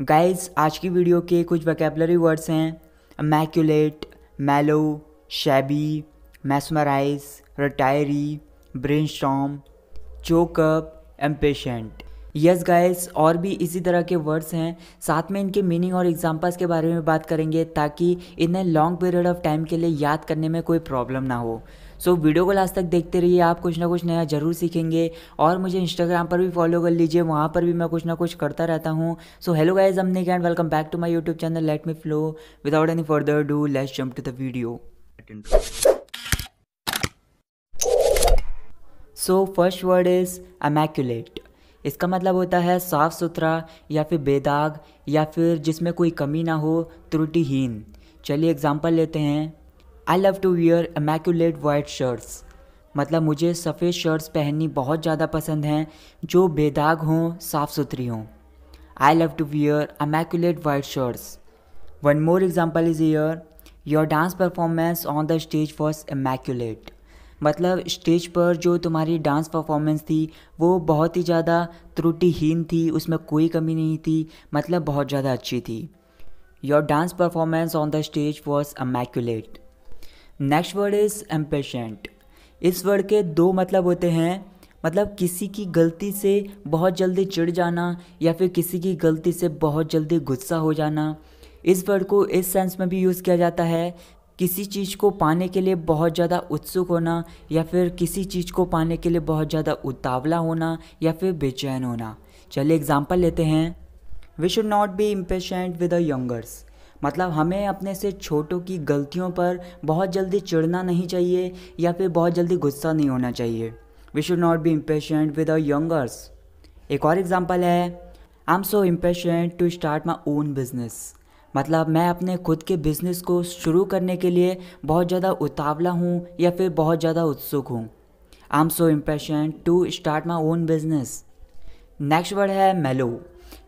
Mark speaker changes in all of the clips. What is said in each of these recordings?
Speaker 1: Guys आज की video के कुछ वैकेबलरी वर्ड्स हैं immaculate mellow shabby mesmerise retiree brainstorm choke up impatient yes guys और भी इसी तरह के वर्ड्स हैं साथ में इनके मीनिंग और एग्जांपल्स के बारे में बात करेंगे ताकि इन्हें लॉन्ग पीरियड ऑफ टाइम के लिए याद करने में कोई प्रॉब्लम ना हो सो so, वीडियो को लास्ट तक देखते रहिए आप कुछ ना कुछ नया जरूर सीखेंगे और मुझे इंस्टाग्राम पर भी फॉलो कर लीजिए वहाँ पर भी मैं कुछ ना कुछ करता रहता हूँ सो हेलो गाइज अमने and welcome back to my YouTube channel let me flow without any further do let's jump to the video so first word is immaculate इसका मतलब होता है साफ़ सुथरा या फिर बेदाग या फिर जिसमें कोई कमी ना हो त्रुटिहीन चलिए एग्जाम्पल लेते हैं I love to wear immaculate white shirts मतलब मुझे सफ़ेद शर्ट्स पहननी बहुत ज़्यादा पसंद हैं जो बेदाग हों साफ़ सुथरी हों I love to wear immaculate white shirts one more example is here your dance performance on the stage was immaculate मतलब स्टेज पर जो तुम्हारी डांस परफॉर्मेंस थी वो बहुत ही ज़्यादा त्रुटिहीन थी उसमें कोई कमी नहीं थी मतलब बहुत ज़्यादा अच्छी थी your dance performance on the stage was immaculate next word is impatient इस वर्ड के दो मतलब होते हैं मतलब किसी की गलती से बहुत जल्दी चिढ़ जाना या फिर किसी की गलती से बहुत जल्दी गुस्सा हो जाना इस वर्ड को इस सेंस में भी यूज़ किया जाता है किसी चीज़ को पाने के लिए बहुत ज़्यादा उत्सुक होना या फिर किसी चीज़ को पाने के लिए बहुत ज़्यादा उतावला होना या फिर बेचैन होना चलिए एग्जाम्पल लेते हैं we should not be impatient with the youngers मतलब हमें अपने से छोटों की गलतियों पर बहुत जल्दी चिड़ना नहीं चाहिए या फिर बहुत जल्दी गुस्सा नहीं होना चाहिए we should not be impatient with our youngers एक और एग्जाम्पल है I am so impatient to start my own business मतलब मैं अपने खुद के बिजनेस को शुरू करने के लिए बहुत ज़्यादा उतावला हूँ या फिर बहुत ज़्यादा उत्सुक हूँ I am so impatient to start my own business next word है मेलो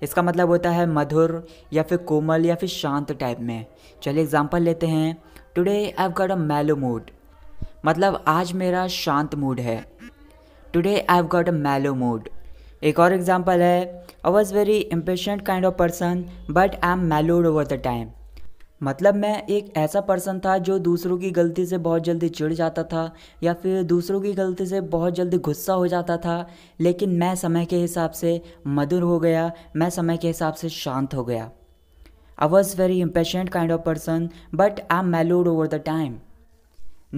Speaker 1: इसका मतलब होता है मधुर या फिर कोमल या फिर शांत टाइप में चलिए एग्जाम्पल लेते हैं टुडे आई गॉट अ मेलो मूड मतलब आज मेरा शांत मूड है टुडे आई गॉट अ मेलो मूड एक और एग्जाम्पल है I was very impatient kind of person but I am mellowed over the time मतलब मैं एक ऐसा पर्सन था जो दूसरों की गलती से बहुत जल्दी चिढ़ जाता था या फिर दूसरों की गलती से बहुत जल्दी गुस्सा हो जाता था लेकिन मैं समय के हिसाब से मधुर हो गया मैं समय के हिसाब से शांत हो गया I was very impatient kind of person but I am mellowed over the time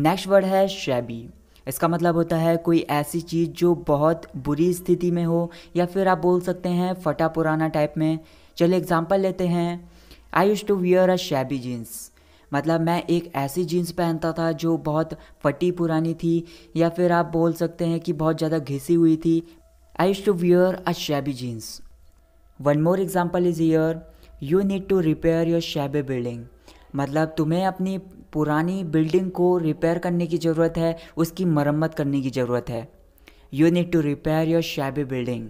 Speaker 1: next word है शैबी इसका मतलब होता है कोई ऐसी चीज़ जो बहुत बुरी स्थिति में हो या फिर आप बोल सकते हैं फटा पुराना टाइप में चलिए एग्जाम्पल लेते हैं I used to wear a shabby jeans मतलब मैं एक ऐसी जीन्स पहनता था जो बहुत फटी पुरानी थी या फिर आप बोल सकते हैं कि बहुत ज़्यादा घिसी हुई थी I used to wear a shabby jeans one more example is here you need to repair your shabby building मतलब तुम्हें अपनी पुरानी बिल्डिंग को रिपेयर करने की ज़रूरत है उसकी मरम्मत करने की ज़रूरत है you need to repair your shabby building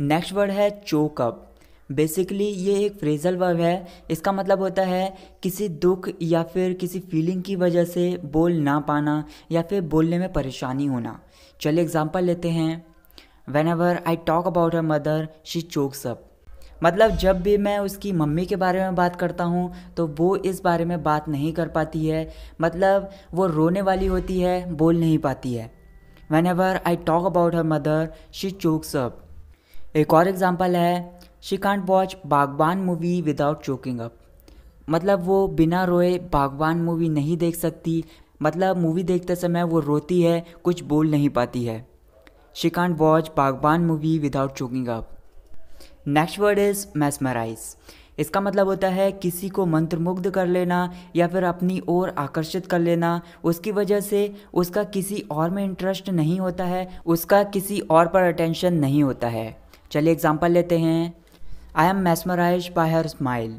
Speaker 1: next word है चोकअप बेसिकली ये एक फ्रेजल वर्ब है इसका मतलब होता है किसी दुख या फिर किसी फीलिंग की वजह से बोल ना पाना या फिर बोलने में परेशानी होना चलिए एग्जाम्पल लेते हैं whenever I talk about her mother she chokes up मतलब जब भी मैं उसकी मम्मी के बारे में बात करता हूँ तो वो इस बारे में बात नहीं कर पाती है मतलब वो रोने वाली होती है बोल नहीं पाती है whenever I talk about her mother she chokes up एक और एग्ज़ाम्पल है she can't watch Baghban movie without choking up मतलब वो बिना रोए बागबान मूवी नहीं देख सकती मतलब मूवी देखते समय वो रोती है कुछ बोल नहीं पाती है she can't watch Baghban movie without choking up next word is mesmerise इसका मतलब होता है किसी को मंत्रमुग्ध कर लेना या फिर अपनी ओर आकर्षित कर लेना उसकी वजह से उसका किसी और में इंटरेस्ट नहीं होता है उसका किसी और पर अटेंशन नहीं होता है चलिए एग्जाम्पल लेते हैं I am mesmerise by her smile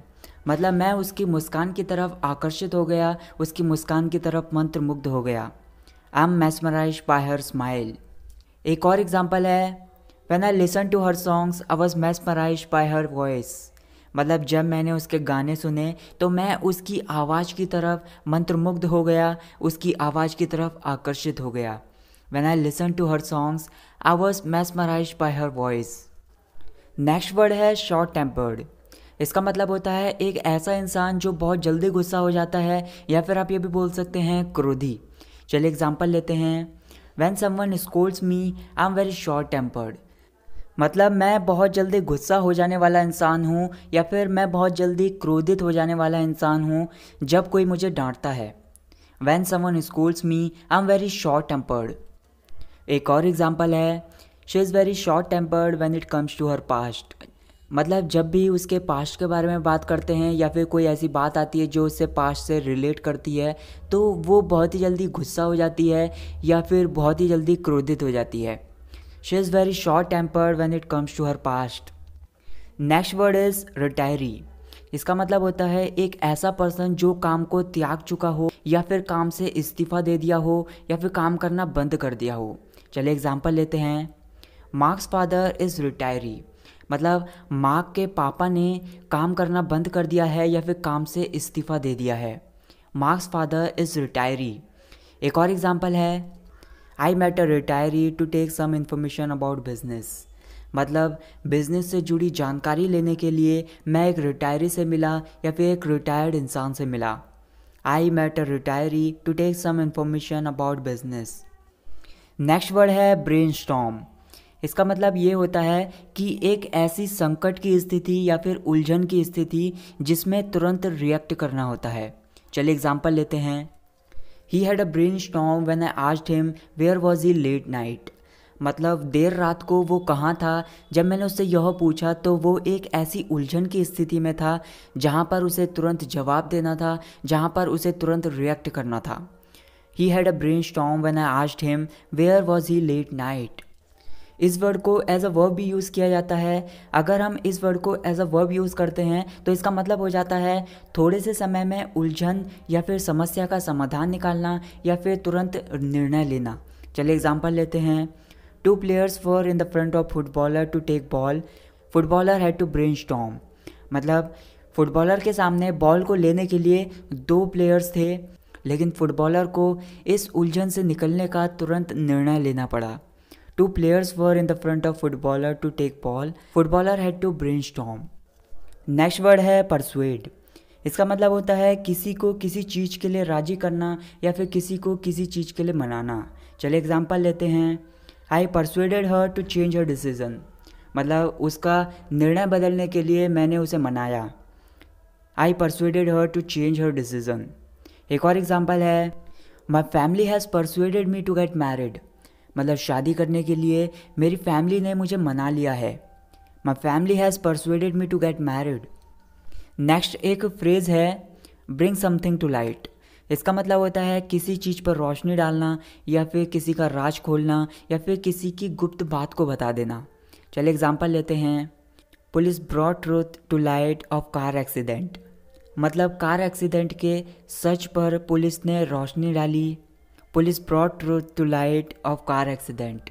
Speaker 1: मतलब मैं उसकी मुस्कान की तरफ आकर्षित हो गया उसकी मुस्कान की तरफ मंत्रमुग्ध हो गया I am mesmerise by her smile एक और एग्जाम्पल है when I listen to her songs I was mesmerise by her voice मतलब जब मैंने उसके गाने सुने तो मैं उसकी आवाज़ की तरफ मंत्रमुग्ध हो गया उसकी आवाज़ की तरफ आकर्षित हो गया when I listen to her songs I was mesmerise by her voice next word है शॉर्ट टेम्पर्ड इसका मतलब होता है एक ऐसा इंसान जो बहुत जल्दी गुस्सा हो जाता है या फिर आप ये भी बोल सकते हैं क्रोधी चलिए एग्जाम्पल लेते हैं when someone scolds me I am very short tempered मतलब मैं बहुत जल्दी गुस्सा हो जाने वाला इंसान हूँ या फिर मैं बहुत जल्दी क्रोधित हो जाने वाला इंसान हूँ जब कोई मुझे डांटता है when someone scolds me I am very short tempered एक और एग्ज़ाम्पल है she is very short tempered when it comes to her past मतलब जब भी उसके पास्ट के बारे में बात करते हैं या फिर कोई ऐसी बात आती है जो उससे पास्ट से रिलेट करती है तो वो बहुत ही जल्दी गुस्सा हो जाती है या फिर बहुत ही जल्दी क्रोधित हो जाती है she is very short tempered when it comes to her past next word is retiree इसका मतलब होता है एक ऐसा पर्सन जो काम को त्याग चुका हो या फिर काम से इस्तीफ़ा दे दिया हो या फिर काम करना बंद कर दिया हो चलिए एग्जाम्पल लेते हैं मार्क्स फादर इज़ रिटायरी मतलब मार्क के पापा ने काम करना बंद कर दिया है या फिर काम से इस्तीफ़ा दे दिया है मार्क्स फादर इज़ रिटायरी एक और एग्ज़ाम्पल है I met a retiree to take some information about business मतलब बिजनेस से जुड़ी जानकारी लेने के लिए मैं एक रिटायरी से मिला या फिर एक रिटायर्ड इंसान से मिला I met a retiree to take some information about business next word है ब्रेन स्टॉम इसका मतलब ये होता है कि एक ऐसी संकट की स्थिति या फिर उलझन की स्थिति जिसमें तुरंत रिएक्ट करना होता है चलिए एग्जाम्पल लेते हैं he had a brainstorm when I आज him where was he late night मतलब देर रात को वो कहाँ था जब मैंने उससे यह पूछा तो वो एक ऐसी उलझन की स्थिति में था जहाँ पर उसे तुरंत जवाब देना था जहाँ पर उसे तुरंत रिएक्ट करना था he had a brainstorm when I asked him where was he late night इस वर्ड को एज अ वर्ब भी यूज़ किया जाता है अगर हम इस वर्ड को एज अ वर्ब यूज़ करते हैं तो इसका मतलब हो जाता है थोड़े से समय में उलझन या फिर समस्या का समाधान निकालना या फिर तुरंत निर्णय लेना चलिए एग्जाम्पल लेते हैं two players for in the front of footballer to take ball footballer had to brainstorm मतलब फुटबॉलर के सामने बॉल को लेने के लिए दो प्लेयर्स थे लेकिन फुटबॉलर को इस उलझन से निकलने का तुरंत निर्णय लेना पड़ा Two players were in the front of footballer to take ball. Footballer had to brainstorm. Next word है परसुएड इसका मतलब होता है किसी को किसी चीज़ के लिए राजी करना या फिर किसी को किसी चीज़ के लिए मनाना चलिए एग्जाम्पल लेते हैं I persuaded her to change her decision मतलब उसका निर्णय बदलने के लिए मैंने उसे मनाया I persuaded her to change her decision एक और एग्ज़ाम्पल है my family has persuaded me to get married मतलब शादी करने के लिए मेरी फैमिली ने मुझे मना लिया है my family has persuaded me to get married next एक फ्रेज़ है ब्रिंग समथिंग टू लाइट इसका मतलब होता है किसी चीज़ पर रोशनी डालना या फिर किसी का राज खोलना या फिर किसी की गुप्त बात को बता देना चलिए एग्जाम्पल लेते हैं police brought truth to light of car accident मतलब कार एक्सीडेंट के सच पर पुलिस ने रोशनी डाली police brought truth to light of car accident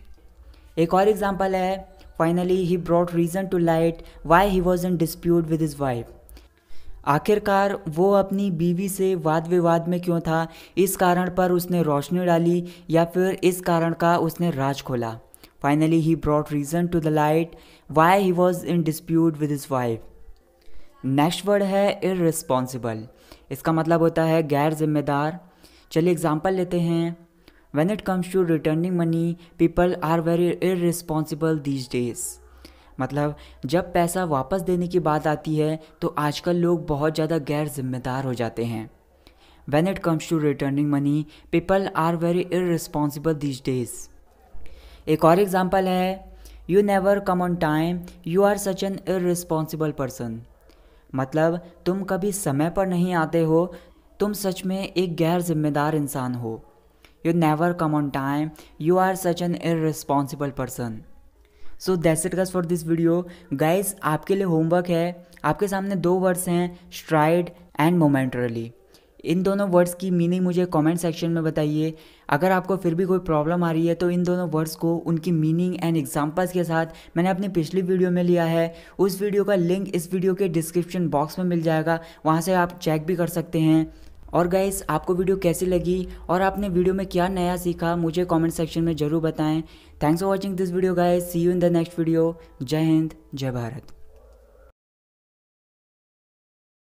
Speaker 1: एक और एग्जाम्पल है finally he brought reason to light why he was in dispute with his wife आखिरकार वो अपनी बीवी से वाद विवाद में क्यों था इस कारण पर उसने रोशनी डाली या फिर इस कारण का उसने राज खोला finally he brought reason to the light why he was in dispute with his wife next word है रिस्पॉन्सिबल इसका मतलब होता है गैर जिम्मेदार चलिए एग्जाम्पल लेते हैं when it comes to returning money people are very irresponsible these days मतलब जब पैसा वापस देने की बात आती है तो आजकल लोग बहुत ज़्यादा गैर जिम्मेदार हो जाते हैं when it comes to returning money people are very responsible this days एक और एग्जाम्पल है you never come on time you are such an irresponsible person मतलब तुम कभी समय पर नहीं आते हो तुम सच में एक गैर जिम्मेदार इंसान हो you never come on time you are such an irresponsible person so that's it guys for this video guys आपके लिए होमवर्क है आपके सामने दो वर्ड्स हैं स्ट्राइड एंड मोमेंटरली इन दोनों वर्ड्स की मीनिंग मुझे कमेंट सेक्शन में बताइए अगर आपको फिर भी कोई प्रॉब्लम आ रही है तो इन दोनों वर्ड्स को उनकी मीनिंग एंड एग्जाम्पल्स के साथ मैंने अपनी पिछली वीडियो में लिया है उस वीडियो का लिंक इस वीडियो के डिस्क्रिप्शन बॉक्स में मिल जाएगा वहाँ से आप चेक भी कर सकते हैं और गाइस आपको वीडियो कैसी लगी और आपने वीडियो में क्या नया सीखा मुझे कमेंट सेक्शन में ज़रूर बताएं thanks for watching this video guys see you in the next video जय हिंद जय भारत